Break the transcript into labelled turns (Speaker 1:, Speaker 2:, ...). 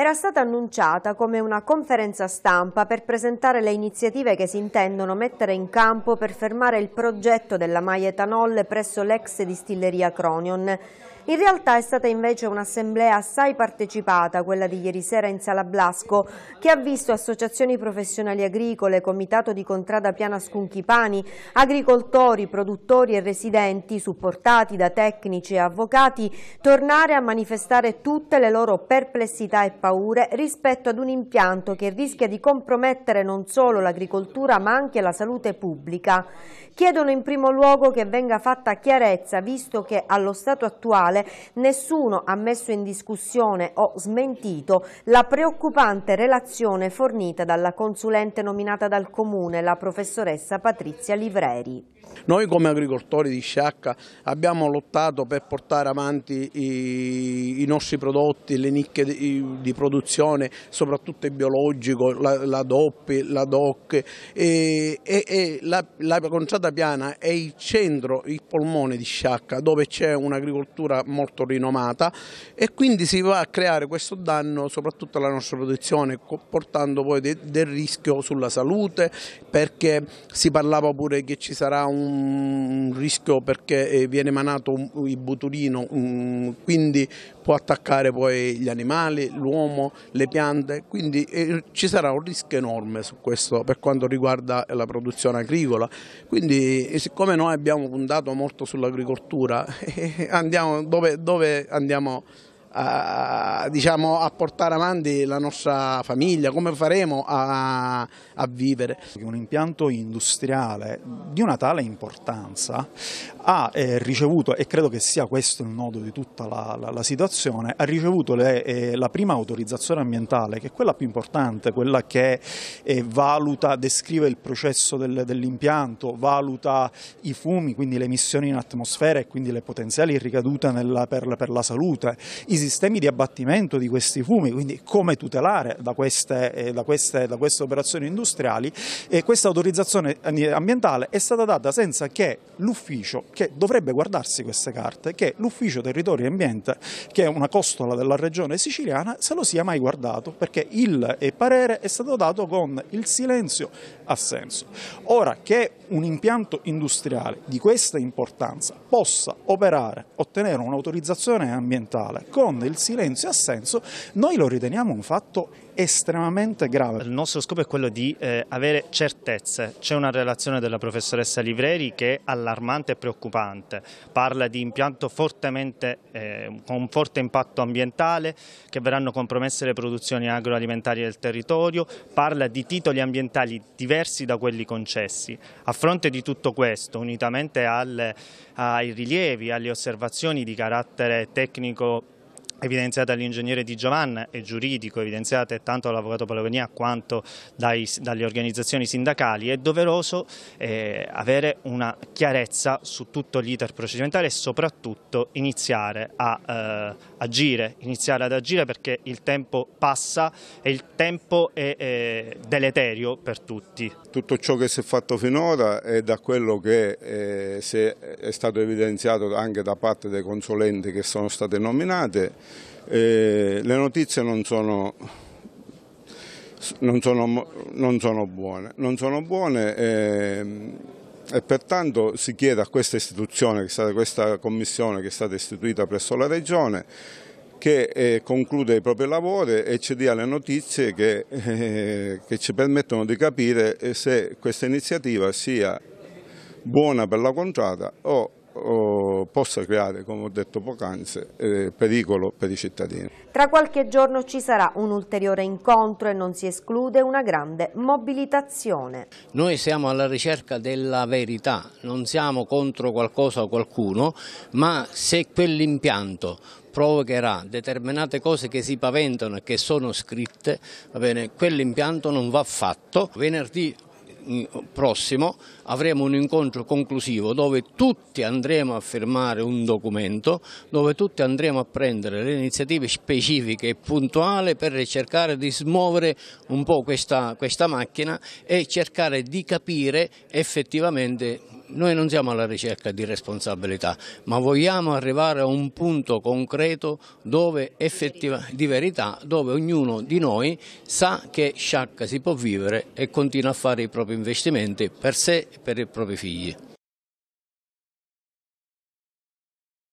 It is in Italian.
Speaker 1: era stata annunciata come una conferenza stampa per presentare le iniziative che si intendono mettere in campo per fermare il progetto della Maia Etanol presso l'ex distilleria Cronion. In realtà è stata invece un'assemblea assai partecipata, quella di ieri sera in Sala Blasco, che ha visto associazioni professionali agricole, comitato di contrada piana Scunchipani, agricoltori, produttori e residenti, supportati da tecnici e avvocati, tornare a manifestare tutte le loro perplessità e paure paure rispetto ad un impianto che rischia di compromettere non solo l'agricoltura ma anche la salute pubblica. Chiedono in primo luogo che venga fatta chiarezza visto che allo stato attuale nessuno ha messo in discussione o smentito la preoccupante relazione fornita dalla consulente nominata dal Comune, la professoressa Patrizia Livreri.
Speaker 2: Noi come agricoltori di Sciacca abbiamo lottato per portare avanti i, i nostri prodotti, le nicchie di, di di produzione, soprattutto il biologico, la, la DOP, la DOC e, e, e la, la, contrada piana è il centro, il polmone di Sciacca dove c'è un'agricoltura molto rinomata e quindi si va a creare questo danno soprattutto alla nostra produzione portando poi de, del rischio sulla salute perché si parlava pure che ci sarà un rischio perché eh, viene emanato il botulino quindi può attaccare poi gli animali, l'uomo l'uomo, le piante, quindi eh, ci sarà un rischio enorme su questo per quanto riguarda eh, la produzione agricola. Quindi eh, siccome noi abbiamo puntato molto sull'agricoltura, andiamo dove, dove andiamo a, diciamo, a, portare avanti la nostra famiglia, come faremo a, a, vivere. Un impianto industriale di una tale importanza ha
Speaker 3: eh, ricevuto, e credo che sia questo il nodo di tutta la, la, la situazione, ha ricevuto le, eh, la prima autorizzazione ambientale, che è quella più importante, quella che eh, valuta, descrive il processo del, dell'impianto, valuta i fumi, quindi le emissioni in atmosfera e quindi le potenziali ricadute nella, per, per, la salute, i sistemi di abbattimento di questi fumi, quindi come tutelare da queste, eh, da queste, da queste operazioni industriali. E questa autorizzazione eh, ambientale è stata data senza che l'ufficio, che dovrebbe guardarsi queste carte, che l'ufficio territorio e ambiente, che è una costola della regione siciliana, se lo sia mai guardato, perché il eh, parere è stato dato con il silenzio assenso. Ora che un impianto industriale di questa importanza possa operare, ottenere un'autorizzazione ambientale con onde il silenzio ha senso, noi lo riteniamo un fatto estremamente grave. Il nostro
Speaker 4: scopo è quello di eh, avere certezze. C'è una relazione della professoressa Livreri che è allarmante e preoccupante. Parla di impianto fortemente, eh, con forte impatto ambientale, che verranno compromesse le produzioni agroalimentari del territorio, parla di titoli ambientali diversi da quelli concessi. A fronte di tutto questo, unitamente al, ai rilievi, alle osservazioni di carattere tecnico evidenziata dall'ingegnere Di Giovanna e giuridico evidenziata tanto dall'avvocato Palovenia quanto dai, dalle organizzazioni sindacali, è doveroso eh, avere una chiarezza su tutto l'iter procedimentale e soprattutto iniziare a eh, agire, iniziare ad agire perché il tempo passa e il tempo è, è deleterio per tutti.
Speaker 5: Tutto ciò che si è fatto finora è da quello che eh, è stato evidenziato anche da parte dei consulenti che sono state nominate eh, le notizie non sono, non sono, non sono buone, non sono buone e, ehm, e pertanto si chiede a questa istituzione, a questa commissione che è stata istituita presso la Regione, che eh, conclude i propri lavori e ci dia le notizie che, eh, che ci permettono di capire eh, se questa iniziativa sia buona per la contrada o possa creare, come ho detto poc'anzi, eh, pericolo per i cittadini.
Speaker 1: Tra qualche giorno ci sarà un ulteriore incontro e non si esclude una grande mobilitazione.
Speaker 6: Noi siamo alla ricerca della verità, non siamo contro qualcosa o qualcuno, ma se quell'impianto provocherà determinate cose che si paventano e che sono scritte, bene, quell'impianto non va fatto. Venerdì prossimo avremo un incontro conclusivo dove tutti andremo a firmare un documento, dove tutti andremo a prendere le iniziative specifiche e puntuali per cercare di smuovere un po' questa, questa macchina e cercare di capire effettivamente noi non siamo alla ricerca di responsabilità, ma vogliamo arrivare a un punto concreto dove effettiva, di verità, dove ognuno di noi sa che sciacca si può vivere e continua a fare i propri investimenti per sé e per i propri figli.